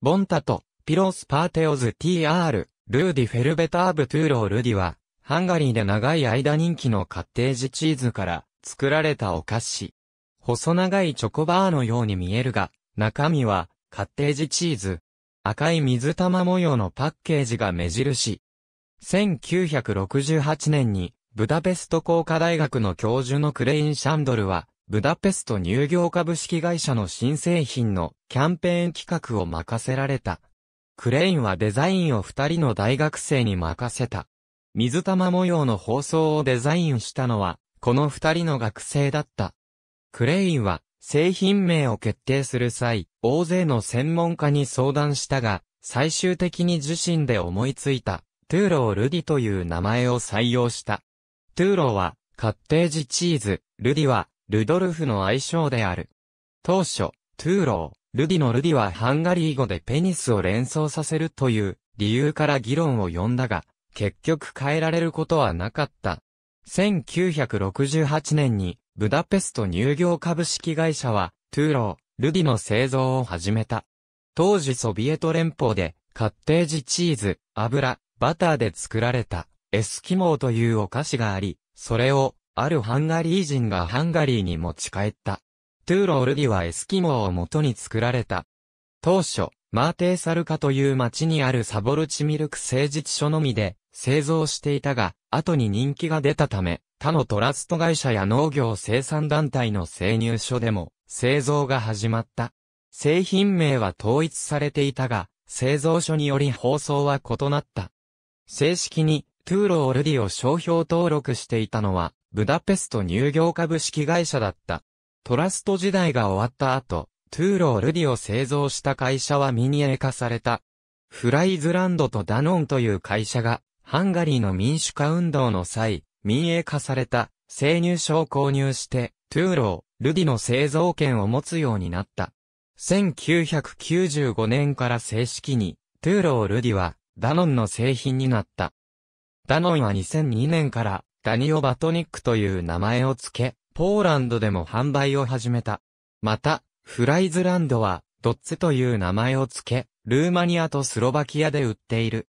ボンタと、ピロスパーテオズ TR、ルーディフェルベターブトゥーロールディは、ハンガリーで長い間人気のカッテージチーズから作られたお菓子。細長いチョコバーのように見えるが、中身はカッテージチーズ。赤い水玉模様のパッケージが目印。1968年にブダペスト工科大学の教授のクレイン・シャンドルはブダペスト乳業株式会社の新製品のキャンペーン企画を任せられた。クレインはデザインを二人の大学生に任せた。水玉模様の包装をデザインしたのは、この二人の学生だった。クレインは、製品名を決定する際、大勢の専門家に相談したが、最終的に自身で思いついた、トゥーロー・ルディという名前を採用した。トゥーローは、カッテージチーズ、ルディは、ルドルフの愛称である。当初、トゥーロー、ルディのルディはハンガリー語でペニスを連想させるという理由から議論を呼んだが、結局変えられることはなかった。1968年に、ブダペスト乳業株式会社は、トゥーロー、ルディの製造を始めた。当時ソビエト連邦で、カッテージチーズ、油、バターで作られた、エスキモーというお菓子があり、それを、あるハンガリー人がハンガリーに持ち帰った。トゥーロ・オルディはエスキモーを元に作られた。当初、マーテーサルカという町にあるサボルチミルク製実所のみで製造していたが、後に人気が出たため、他のトラスト会社や農業生産団体の生乳所でも製造が始まった。製品名は統一されていたが、製造所により放送は異なった。正式に、トゥーロ・オルディを商標登録していたのは、ブダペスト乳業株式会社だった。トラスト時代が終わった後、トゥーロールディを製造した会社は民営化された。フライズランドとダノンという会社が、ハンガリーの民主化運動の際、民営化された、生乳書を購入して、トゥーロー、ルディの製造権を持つようになった。1995年から正式に、トゥーロー・ルディは、ダノンの製品になった。ダノンは2002年から、ダニオ・バトニックという名前を付け、ポーランドでも販売を始めた。また、フライズランドは、ドッツという名前を付け、ルーマニアとスロバキアで売っている。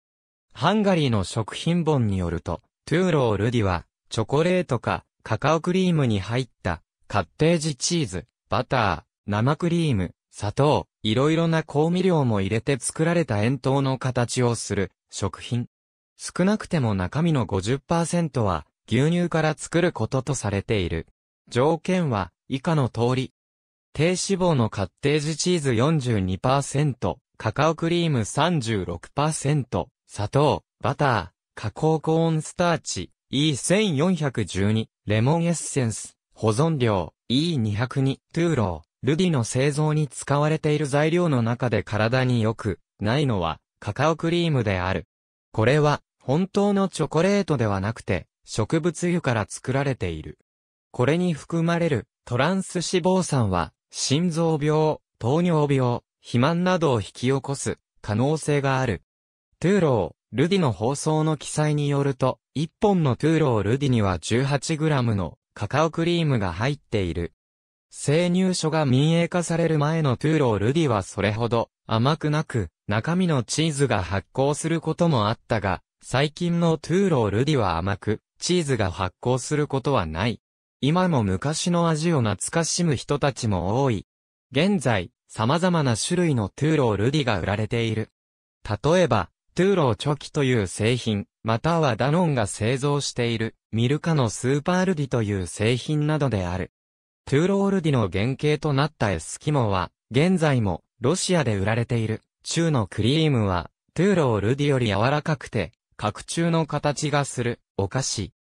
ハンガリーの食品本によると、トゥーロー・ルディは、チョコレートか、カカオクリームに入った、カッテージチーズ、バター、生クリーム、砂糖、いろいろな香味料も入れて作られた円筒の形をする、食品。少なくても中身の50%は、牛乳から作ることとされている。条件は、以下の通り。低脂肪のカッテージチーズ42%、カカオクリーム36%、砂糖、バター、加工コーンスターチ、E1412、レモンエッセンス、保存量、E202、トゥーロー、ルディの製造に使われている材料の中で体に良く、ないのは、カカオクリームである。これは、本当のチョコレートではなくて、植物油から作られている。これに含まれるトランス脂肪酸は、心臓病、糖尿病、肥満などを引き起こす可能性がある。トゥーロー、ルディの放送の記載によると、1本のトゥーロールディには 18g のカカオクリームが入っている。生乳所が民営化される前のトゥーロールディはそれほど甘くなく、中身のチーズが発酵することもあったが、最近のトゥーロールディは甘く、チーズが発酵することはない。今も昔の味を懐かしむ人たちも多い。現在、様々な種類のトゥーロールディが売られている。例えば、トゥーローチョキという製品、またはダノンが製造している、ミルカのスーパールディという製品などである。トゥーロールディの原型となったエスキモは、現在も、ロシアで売られている、中のクリームは、トゥーロールディより柔らかくて、角中の形がする、お菓子。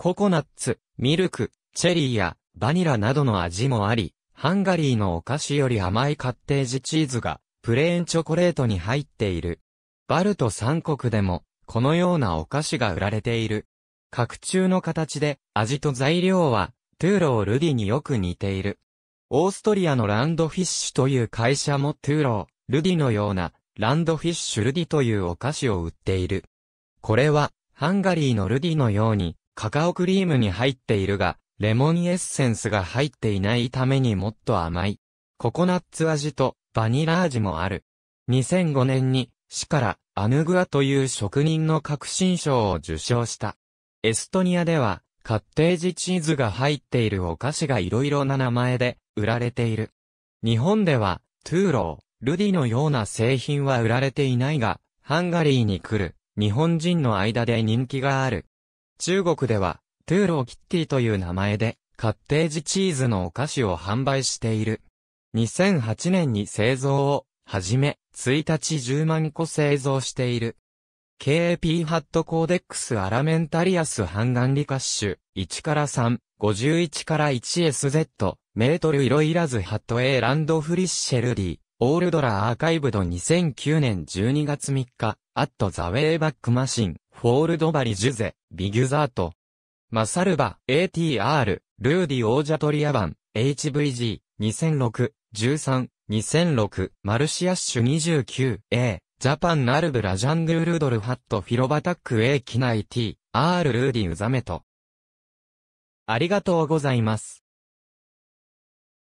ココナッツ、ミルク、チェリーやバニラなどの味もあり、ハンガリーのお菓子より甘いカッテージチーズがプレーンチョコレートに入っている。バルト3国でもこのようなお菓子が売られている。角中の形で味と材料はトゥーロールディによく似ている。オーストリアのランドフィッシュという会社もトゥーロー、ルディのようなランドフィッシュルディというお菓子を売っている。これはハンガリーのルディのようにカカオクリームに入っているが、レモンエッセンスが入っていないためにもっと甘い。ココナッツ味とバニラ味もある。2005年に、市からアヌグアという職人の革新賞を受賞した。エストニアでは、カッテージチーズが入っているお菓子が色々な名前で売られている。日本では、トゥーロー、ルディのような製品は売られていないが、ハンガリーに来る日本人の間で人気がある。中国では、トゥーローキッティという名前で、カッテージチーズのお菓子を販売している。2008年に製造を、はじめ、1日10万個製造している。KAP ハットコーデックスアラメンタリアスハンガンリカッシュ、1から3、51から 1SZ、メートル色いらずハット A ランドフリッシェルディ、オールドラアーカイブド2009年12月3日、アットザウェイバックマシン、フォールドバリジュゼ、ビギュザート。マサルバ、ATR、ルーディオージャトリアバン、HVG、2006、13、2006、マルシアッシュ 29A、ジャパンナルブラジャングルルドルハットフィロバタック A 機内 T、R ルーディウザメト。ありがとうございます。